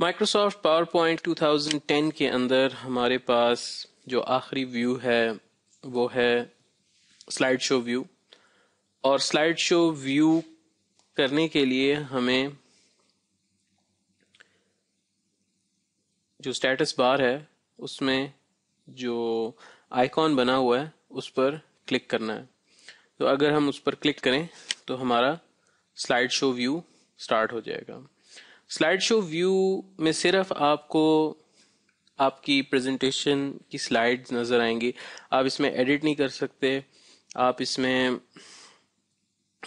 Microsoft PowerPoint two के अंदर हमारे पास जो आखिरी व्यू है वो है स्लाइड शो व्यू और स्लाइड शो व्यू करने के लिए हमें जो स्टेटस बार है उसमें जो आइकॉन बना हुआ है उस पर क्लिक करना है तो अगर हम उस पर क्लिक करें तो हमारा स्लाइड शो व्यू स्टार्ट हो जाएगा स्लाइड शो व्यू में सिर्फ आपको आपकी प्रेजेंटेशन की स्लाइड्स नज़र आएंगी आप इसमें एडिट नहीं कर सकते आप इसमें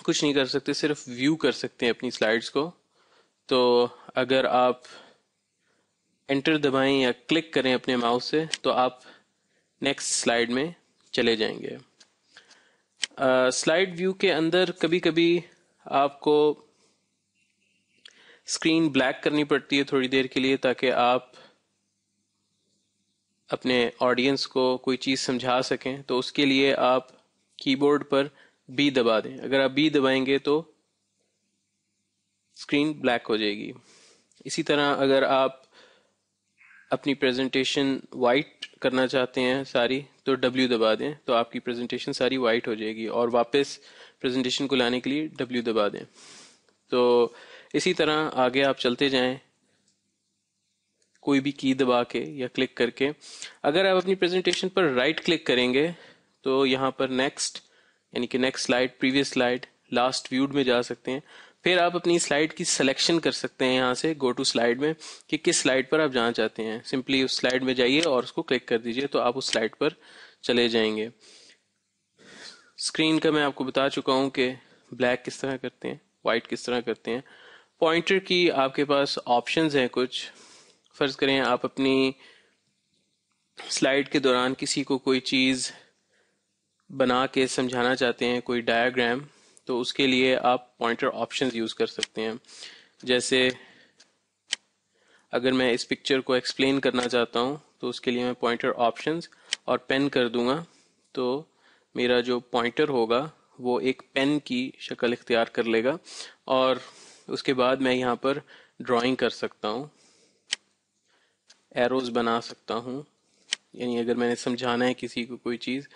कुछ नहीं कर सकते सिर्फ व्यू कर सकते हैं अपनी स्लाइड्स को तो अगर आप एंटर दबाएं या क्लिक करें अपने माउस से तो आप नेक्स्ट स्लाइड में चले जाएंगे स्लाइड uh, व्यू के अंदर कभी कभी आपको स्क्रीन ब्लैक करनी पड़ती है थोड़ी देर के लिए ताकि आप अपने ऑडियंस को कोई चीज़ समझा सकें तो उसके लिए आप कीबोर्ड पर बी दबा दें अगर आप बी दबाएंगे तो स्क्रीन ब्लैक हो जाएगी इसी तरह अगर आप अपनी प्रेजेंटेशन वाइट करना चाहते हैं सारी तो डब्ल्यू दबा दें तो आपकी प्रेजेंटेशन सारी वाइट हो जाएगी और वापस प्रेजेंटेशन को लाने के लिए डब्ल्यू दबा दें तो इसी तरह आगे आप चलते जाएं कोई भी की दबा के या क्लिक करके अगर आप अपनी प्रेजेंटेशन पर राइट क्लिक करेंगे तो यहाँ पर नेक्स्ट यानी कि next slide previous slide last viewed में जा सकते हैं फिर आप अपनी स्लाइड की सिलेक्शन कर सकते हैं यहाँ से गो टू स्लाइड में कि किस स्लाइड पर आप जाना चाहते हैं सिंपली उस स्लाइड में जाइए और उसको क्लिक कर दीजिए तो आप उस स्लाइड पर चले जाएंगे स्क्रीन का मैं आपको बता चुका हूँ कि ब्लैक किस तरह करते हैं वाइट किस तरह करते हैं पॉइंटर की आपके पास ऑप्शंस हैं कुछ फ़र्ज़ करें आप अपनी स्लाइड के दौरान किसी को कोई चीज़ बना के समझाना चाहते हैं कोई डायग्राम तो उसके लिए आप पॉइंटर ऑप्शंस यूज़ कर सकते हैं जैसे अगर मैं इस पिक्चर को एक्सप्लेन करना चाहता हूँ तो उसके लिए मैं पॉइंटर ऑप्शंस और पेन कर दूंगा तो मेरा जो पॉइंटर होगा वो एक पेन की शक्ल इख्तियार कर लेगा और उसके बाद मैं यहाँ पर ड्राइंग कर सकता हूँ एरोज बना सकता हूँ यानी अगर मैंने समझाना है किसी को कोई चीज़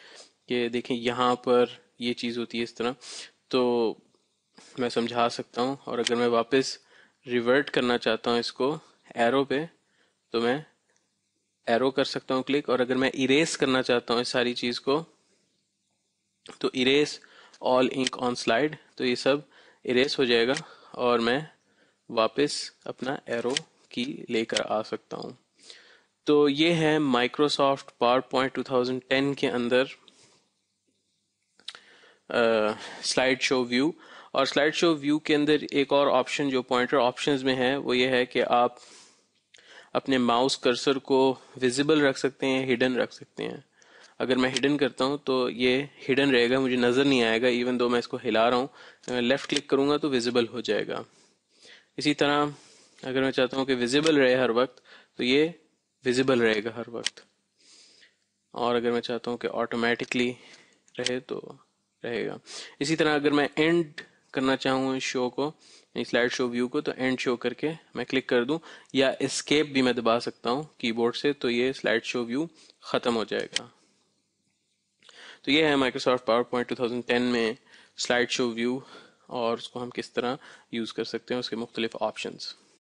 कि देखें यहाँ पर ये चीज़ होती है इस तरह तो मैं समझा सकता हूँ और अगर मैं वापस रिवर्ट करना चाहता हूँ इसको एरो पे तो मैं एरो कर सकता हूँ क्लिक और अगर मैं इरेस करना चाहता हूँ इस सारी चीज़ को तो erase all ink on slide तो ये सब इरेस हो जाएगा और मैं वापस अपना एरो की लेकर आ सकता हूँ तो ये है माइक्रोसॉफ्ट पावर पॉइंट टू के अंदर स्लाइड शो व्यू और स्लाइड शो व्यू के अंदर एक और ऑप्शन जो पॉइंटर ऑप्शंस में है वो ये है कि आप अपने माउस कर्सर को विजिबल रख सकते हैं हिडन रख सकते हैं अगर मैं हिडन करता हूँ तो ये हिडन रहेगा मुझे नज़र नहीं आएगा इवन दो मैं इसको हिला रहा हूँ लेफ़्ट क्लिक करूँगा तो विजिबल हो जाएगा इसी तरह अगर मैं चाहता हूँ कि विजिबल रहे हर वक्त तो ये विजिबल रहेगा हर वक्त और अगर मैं चाहता हूँ कि ऑटोमेटिकली रहे तो रहेगा इसी तरह अगर मैं एंड करना चाहूँ इस शो को स्लाइड शो व्यू को तो एंड शो करके मैं क्लिक कर दूं या एस्केप भी मैं दबा सकता हूं कीबोर्ड से तो ये स्लाइड शो व्यू ख़त्म हो जाएगा तो ये है माइक्रोसॉफ्ट पावर पॉइंट टू में स्लाइड शो व्यू और उसको हम किस तरह यूज़ कर सकते हैं उसके मुख्तलिफ ऑप्शंस